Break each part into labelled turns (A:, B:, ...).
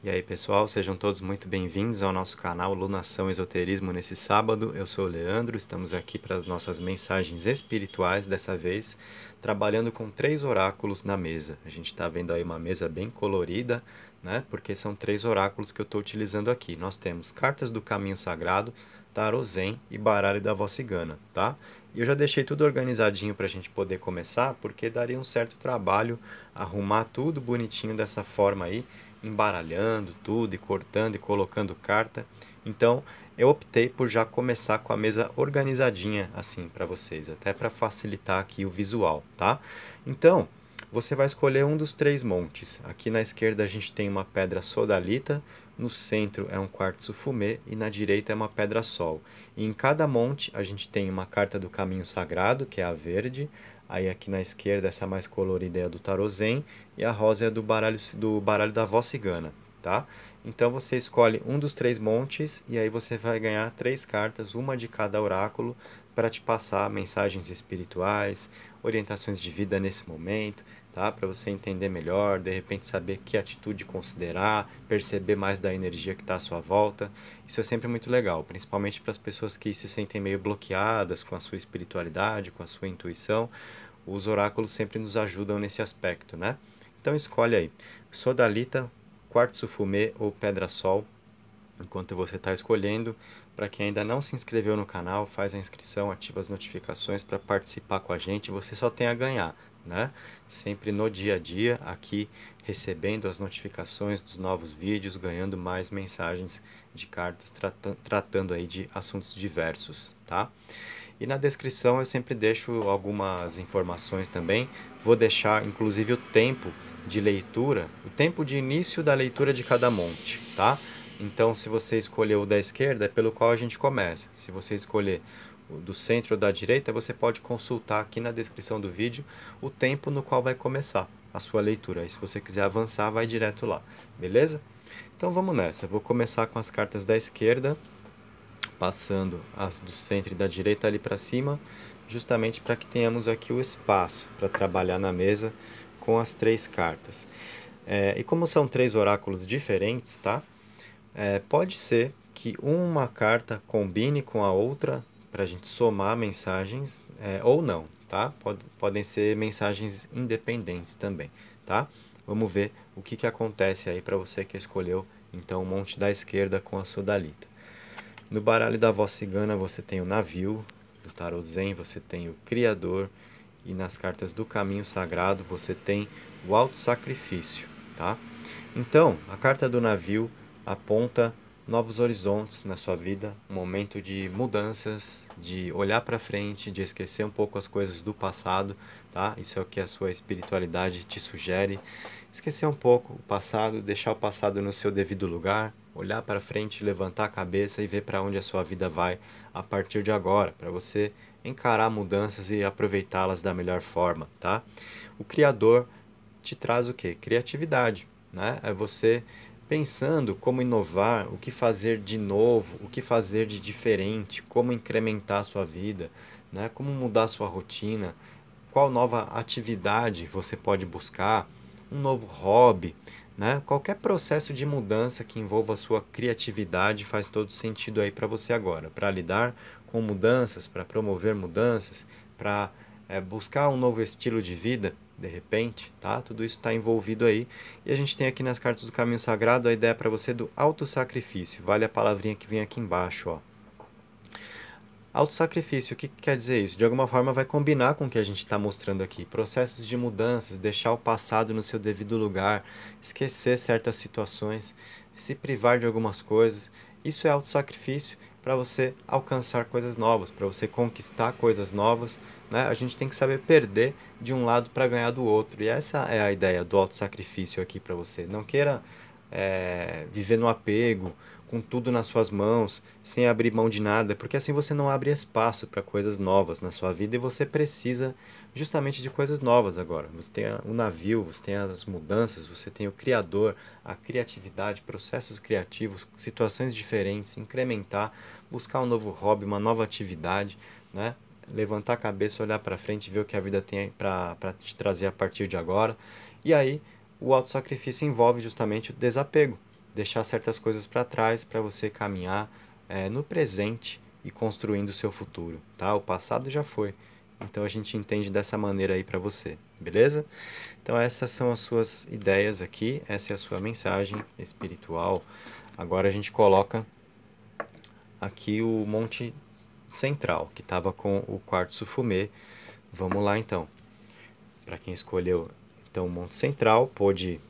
A: E aí pessoal, sejam todos muito bem-vindos ao nosso canal Lunação Esoterismo nesse sábado. Eu sou o Leandro, estamos aqui para as nossas mensagens espirituais dessa vez, trabalhando com três oráculos na mesa. A gente está vendo aí uma mesa bem colorida, né? Porque são três oráculos que eu estou utilizando aqui. Nós temos cartas do caminho sagrado, tarô zen e baralho da voz cigana, tá? E eu já deixei tudo organizadinho para a gente poder começar, porque daria um certo trabalho arrumar tudo bonitinho dessa forma aí embaralhando tudo e cortando e colocando carta. Então, eu optei por já começar com a mesa organizadinha assim para vocês, até para facilitar aqui o visual, tá? Então, você vai escolher um dos três montes. Aqui na esquerda a gente tem uma pedra sodalita, no centro é um quartzo fumê e na direita é uma pedra sol em cada monte a gente tem uma carta do caminho sagrado, que é a verde, aí aqui na esquerda essa mais colorida é a do tarô e a rosa é a do baralho, do baralho da voz cigana, tá? Então você escolhe um dos três montes e aí você vai ganhar três cartas, uma de cada oráculo, para te passar mensagens espirituais, orientações de vida nesse momento, tá? Para você entender melhor, de repente saber que atitude considerar, perceber mais da energia que está à sua volta. Isso é sempre muito legal, principalmente para as pessoas que se sentem meio bloqueadas com a sua espiritualidade, com a sua intuição. Os oráculos sempre nos ajudam nesse aspecto, né? Então escolhe aí, sodalita, quartzo fumê ou pedra-sol, enquanto você está escolhendo. Para quem ainda não se inscreveu no canal, faz a inscrição, ativa as notificações para participar com a gente, você só tem a ganhar né? Sempre no dia a dia, aqui recebendo as notificações dos novos vídeos, ganhando mais mensagens de cartas, tratando tratando aí de assuntos diversos, tá? E na descrição eu sempre deixo algumas informações também. Vou deixar inclusive o tempo de leitura, o tempo de início da leitura de cada monte, tá? Então, se você escolher o da esquerda, é pelo qual a gente começa. Se você escolher do centro ou da direita, você pode consultar aqui na descrição do vídeo o tempo no qual vai começar a sua leitura. E se você quiser avançar, vai direto lá, beleza? Então vamos nessa. Vou começar com as cartas da esquerda, passando as do centro e da direita ali para cima, justamente para que tenhamos aqui o espaço para trabalhar na mesa com as três cartas. É, e como são três oráculos diferentes, tá? É, pode ser que uma carta combine com a outra para a gente somar mensagens é, ou não, tá? Pod, podem ser mensagens independentes também, tá? Vamos ver o que, que acontece aí para você que escolheu então o monte da esquerda com a sodalita. No baralho da voz cigana você tem o navio, no tarot zen você tem o criador e nas cartas do caminho sagrado você tem o auto sacrifício, tá? Então, a carta do navio aponta novos horizontes na sua vida, um momento de mudanças, de olhar para frente, de esquecer um pouco as coisas do passado, tá? Isso é o que a sua espiritualidade te sugere. Esquecer um pouco o passado, deixar o passado no seu devido lugar, olhar para frente, levantar a cabeça e ver para onde a sua vida vai a partir de agora, para você encarar mudanças e aproveitá-las da melhor forma, tá? O criador te traz o quê? Criatividade, né? É você pensando como inovar, o que fazer de novo, o que fazer de diferente, como incrementar a sua vida, né? como mudar a sua rotina, qual nova atividade você pode buscar, um novo hobby, né? Qualquer processo de mudança que envolva a sua criatividade faz todo sentido aí para você agora, para lidar com mudanças, para promover mudanças, para é, eh, buscar um novo estilo de vida de repente, tá? Tudo isso está envolvido aí. E a gente tem aqui nas cartas do caminho sagrado a ideia para você do autossacrifício. Vale a palavrinha que vem aqui embaixo, ó. Autossacrifício, o que, que quer dizer isso? De alguma forma vai combinar com o que a gente está mostrando aqui. Processos de mudanças, deixar o passado no seu devido lugar, esquecer certas situações, se privar de algumas coisas. Isso é autossacrifício para você alcançar coisas novas, para você conquistar coisas novas. Né? A gente tem que saber perder de um lado para ganhar do outro. E essa é a ideia do auto sacrifício aqui para você. Não queira é, viver no apego com tudo nas suas mãos, sem abrir mão de nada, porque assim você não abre espaço para coisas novas na sua vida e você precisa justamente de coisas novas agora. Você tem o navio, você tem as mudanças, você tem o criador, a criatividade, processos criativos, situações diferentes, incrementar, buscar um novo hobby, uma nova atividade, né? Levantar a cabeça, olhar para frente, ver o que a vida tem para te trazer a partir de agora. E aí, o autossacrifício envolve justamente o desapego deixar certas coisas para trás para você caminhar é, no presente e construindo o seu futuro, tá? O passado já foi. Então a gente entende dessa maneira aí para você, beleza? Então essas são as suas ideias aqui, essa é a sua mensagem espiritual. Agora a gente coloca aqui o monte central, que estava com o quartzo fumê. Vamos lá então. Para quem escolheu então o monte central, pode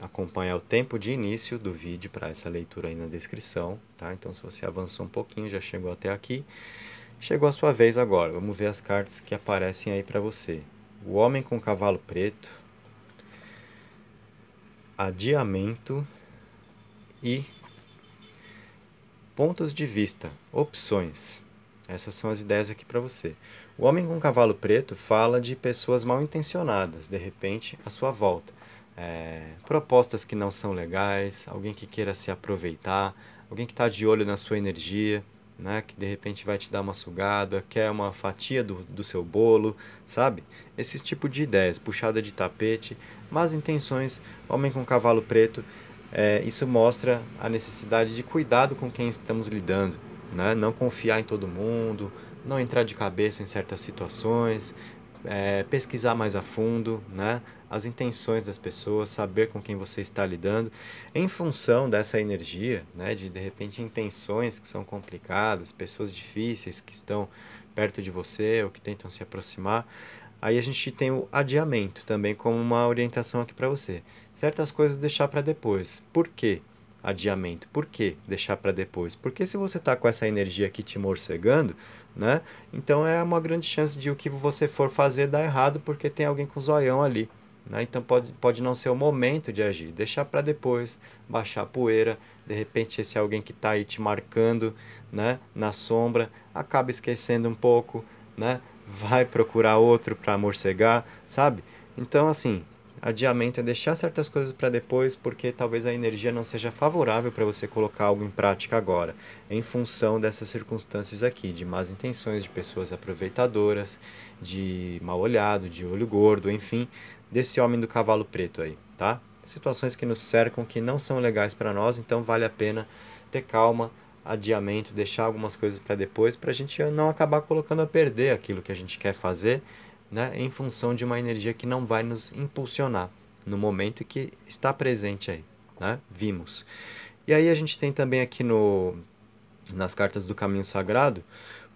A: acompanhar o tempo de início do vídeo para essa leitura aí na descrição, tá? Então, se você avançou um pouquinho, já chegou até aqui, chegou a sua vez agora. Vamos ver as cartas que aparecem aí para você. O Homem com Cavalo Preto, Adiamento e Pontos de Vista, Opções. Essas são as ideias aqui para você. O Homem com Cavalo Preto fala de pessoas mal intencionadas, de repente, à sua volta é, propostas que não são legais, alguém que queira se aproveitar, alguém que está de olho na sua energia, né, que de repente vai te dar uma sugada, quer uma fatia do, do seu bolo, sabe? Esse tipo de ideias, puxada de tapete, más intenções, homem com cavalo preto, é, isso mostra a necessidade de cuidado com quem estamos lidando, né? não confiar em todo mundo, não entrar de cabeça em certas situações, é, pesquisar mais a fundo, né? as intenções das pessoas, saber com quem você está lidando, em função dessa energia, né, de de repente intenções que são complicadas, pessoas difíceis que estão perto de você ou que tentam se aproximar. Aí a gente tem o adiamento também como uma orientação aqui para você. Certas coisas deixar para depois. Por quê? Adiamento. Por quê? Deixar para depois. Porque se você está com essa energia aqui te morcegando, né? Então é uma grande chance de o que você for fazer dar errado porque tem alguém com o zoião ali né? Então pode, pode não ser o momento de agir, deixar para depois, baixar a poeira, de repente esse alguém que está aí te marcando né? na sombra, acaba esquecendo um pouco, né? vai procurar outro para morcegar, sabe? Então assim, adiamento é deixar certas coisas para depois, porque talvez a energia não seja favorável para você colocar algo em prática agora, em função dessas circunstâncias aqui, de más intenções, de pessoas aproveitadoras, de mal olhado, de olho gordo, enfim, desse homem do cavalo preto aí, tá? Situações que nos cercam que não são legais para nós, então vale a pena ter calma, adiamento, deixar algumas coisas para depois, para a gente não acabar colocando a perder aquilo que a gente quer fazer, né, em função de uma energia que não vai nos impulsionar no momento que está presente aí, né? Vimos. E aí a gente tem também aqui no nas cartas do caminho sagrado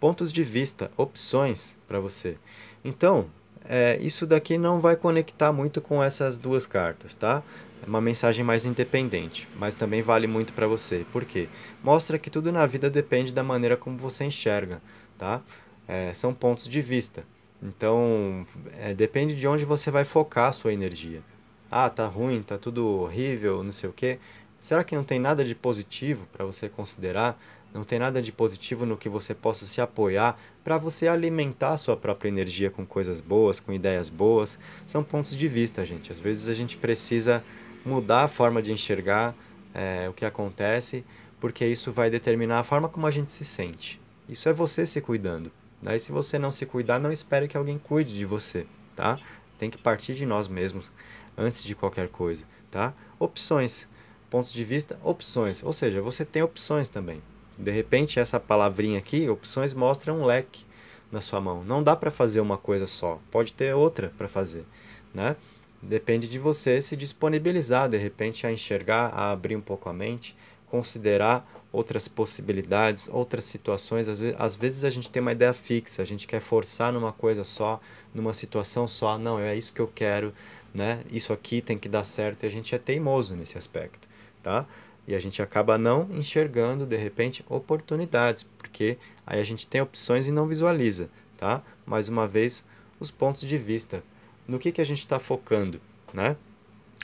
A: pontos de vista, opções para você. Então, é, isso daqui não vai conectar muito com essas duas cartas, tá? É uma mensagem mais independente, mas também vale muito para você. Por quê? Mostra que tudo na vida depende da maneira como você enxerga, tá? É, são pontos de vista. Então, é, depende de onde você vai focar a sua energia. Ah, tá ruim, tá tudo horrível, não sei o quê. Será que não tem nada de positivo para você considerar? Não tem nada de positivo no que você possa se apoiar para você alimentar sua própria energia com coisas boas, com ideias boas. São pontos de vista, gente. Às vezes a gente precisa mudar a forma de enxergar é, o que acontece, porque isso vai determinar a forma como a gente se sente. Isso é você se cuidando. Daí, né? se você não se cuidar, não espere que alguém cuide de você, tá? Tem que partir de nós mesmos antes de qualquer coisa, tá? Opções, pontos de vista, opções. Ou seja, você tem opções também. De repente, essa palavrinha aqui, opções, mostra um leque na sua mão. Não dá para fazer uma coisa só, pode ter outra para fazer, né? Depende de você se disponibilizar, de repente, a enxergar, a abrir um pouco a mente, considerar outras possibilidades, outras situações. Às vezes, às vezes, a gente tem uma ideia fixa, a gente quer forçar numa coisa só, numa situação só. Não, é isso que eu quero, né? Isso aqui tem que dar certo. E a gente é teimoso nesse aspecto, tá? E a gente acaba não enxergando, de repente, oportunidades, porque aí a gente tem opções e não visualiza, tá? Mais uma vez, os pontos de vista. No que, que a gente está focando, né?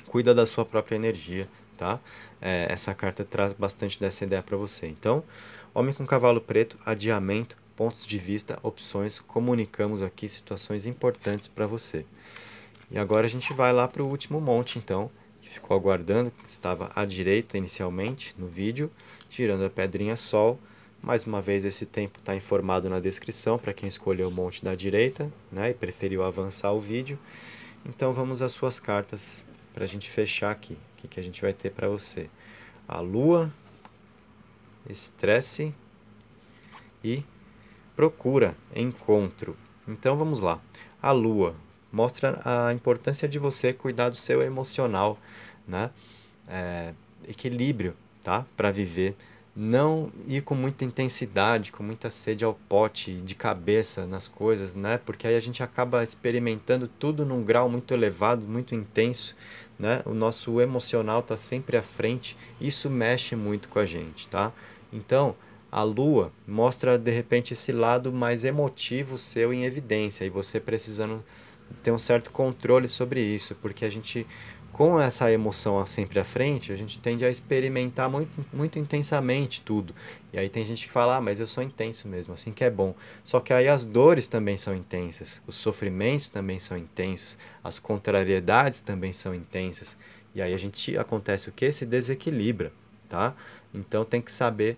A: Cuida da sua própria energia, tá? É, essa carta traz bastante dessa ideia para você. Então, homem com cavalo preto, adiamento, pontos de vista, opções, comunicamos aqui situações importantes para você. E agora a gente vai lá para o último monte, então, ficou aguardando, estava à direita inicialmente no vídeo, tirando a pedrinha Sol. Mais uma vez, esse tempo está informado na descrição para quem escolheu o monte da direita né, e preferiu avançar o vídeo. Então vamos às suas cartas para a gente fechar aqui. O que, que a gente vai ter para você? A Lua, Estresse e Procura, Encontro. Então vamos lá. A Lua, mostra a importância de você cuidar do seu emocional, né? É, equilíbrio, tá? Para viver. Não ir com muita intensidade, com muita sede ao pote, de cabeça nas coisas, né? Porque aí a gente acaba experimentando tudo num grau muito elevado, muito intenso, né? O nosso emocional tá sempre à frente, isso mexe muito com a gente, tá? Então, a lua mostra de repente esse lado mais emotivo seu em evidência e você precisando ter um certo controle sobre isso, porque a gente, com essa emoção sempre à frente, a gente tende a experimentar muito, muito intensamente tudo. E aí tem gente que fala, ah, mas eu sou intenso mesmo, assim que é bom. Só que aí as dores também são intensas, os sofrimentos também são intensos, as contrariedades também são intensas. E aí a gente acontece o que? Se desequilibra, tá? Então tem que saber,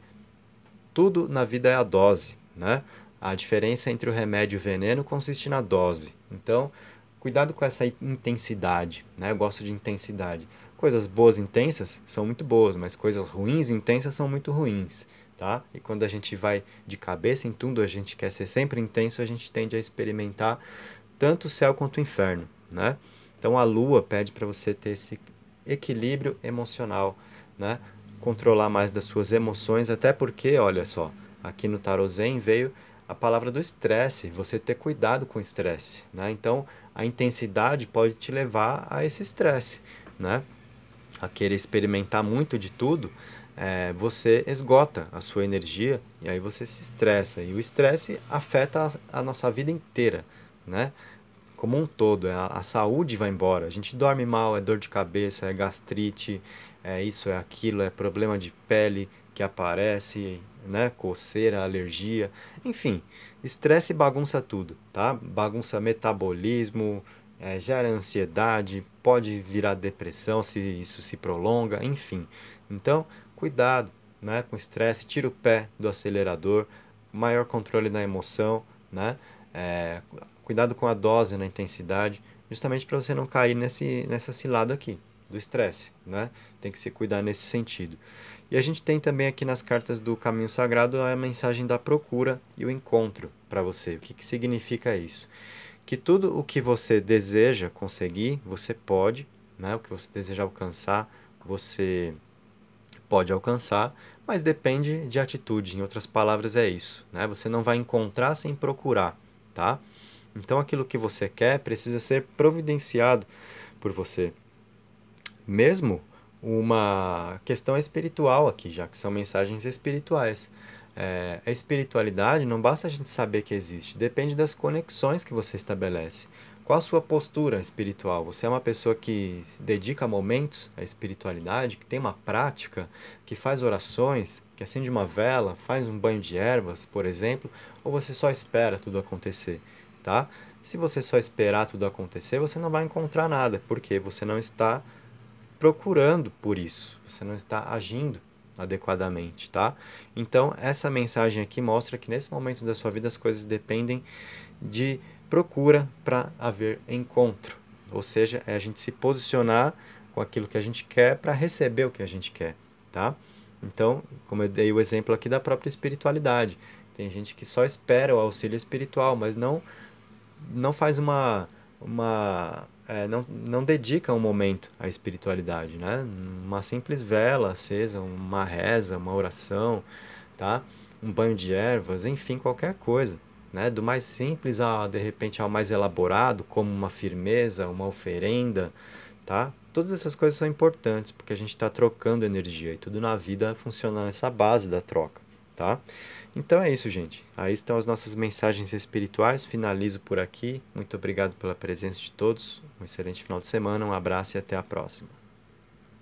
A: tudo na vida é a dose, né? A diferença entre o remédio e o veneno consiste na dose. Então, cuidado com essa intensidade, né? Eu gosto de intensidade. Coisas boas intensas são muito boas, mas coisas ruins intensas são muito ruins, tá? E quando a gente vai de cabeça em tudo, a gente quer ser sempre intenso, a gente tende a experimentar tanto o céu quanto o inferno, né? Então a lua pede para você ter esse equilíbrio emocional, né? Controlar mais das suas emoções, até porque, olha só, aqui no Tarot Zen veio a palavra do estresse, você ter cuidado com o estresse, né? Então, a intensidade pode te levar a esse estresse, né? A querer experimentar muito de tudo, é, você esgota a sua energia e aí você se estressa. E o estresse afeta a, a nossa vida inteira, né? Como um todo, é, a, a, saúde vai embora. A gente dorme mal, é dor de cabeça, é gastrite, é isso, é aquilo, é problema de pele que aparece, né? Coceira, alergia, enfim, estresse bagunça tudo, tá? Bagunça metabolismo, é, gera ansiedade, pode virar depressão se isso se prolonga, enfim. Então, cuidado, né? Com estresse, tira o pé do acelerador, maior controle na emoção, né? É, cuidado com a dose, na intensidade, justamente para você não cair nesse, nessa cilada aqui do estresse, né? Tem que se cuidar nesse sentido. E a gente tem também aqui nas cartas do Caminho Sagrado a mensagem da procura e o encontro para você. O que, que significa isso? Que tudo o que você deseja conseguir, você pode, né? o que você deseja alcançar, você pode alcançar, mas depende de atitude. Em outras palavras, é isso. Né? Você não vai encontrar sem procurar. tá? Então, aquilo que você quer precisa ser providenciado por você. Mesmo uma questão espiritual aqui, já que são mensagens espirituais. É, a espiritualidade não basta a gente saber que existe, depende das conexões que você estabelece. Qual a sua postura espiritual? Você é uma pessoa que dedica momentos à espiritualidade, que tem uma prática, que faz orações, que acende uma vela, faz um banho de ervas, por exemplo, ou você só espera tudo acontecer, tá? Se você só esperar tudo acontecer, você não vai encontrar nada, porque você não está procurando por isso, você não está agindo adequadamente, tá? Então, essa mensagem aqui mostra que nesse momento da sua vida as coisas dependem de procura para haver encontro. Ou seja, é a gente se posicionar com aquilo que a gente quer para receber o que a gente quer, tá? Então, como eu dei o exemplo aqui da própria espiritualidade, tem gente que só espera o auxílio espiritual, mas não não faz uma uma é, não, não dedica um momento à espiritualidade, né? Uma simples vela acesa, uma reza, uma oração, tá? Um banho de ervas, enfim, qualquer coisa, né? Do mais simples a de repente ao mais elaborado, como uma firmeza, uma oferenda, tá? Todas essas coisas são importantes porque a gente está trocando energia e tudo na vida funciona nessa base da troca tá? Então é isso, gente. Aí estão as nossas mensagens espirituais. Finalizo por aqui. Muito obrigado pela presença de todos. Um excelente final de semana, um abraço e até a próxima.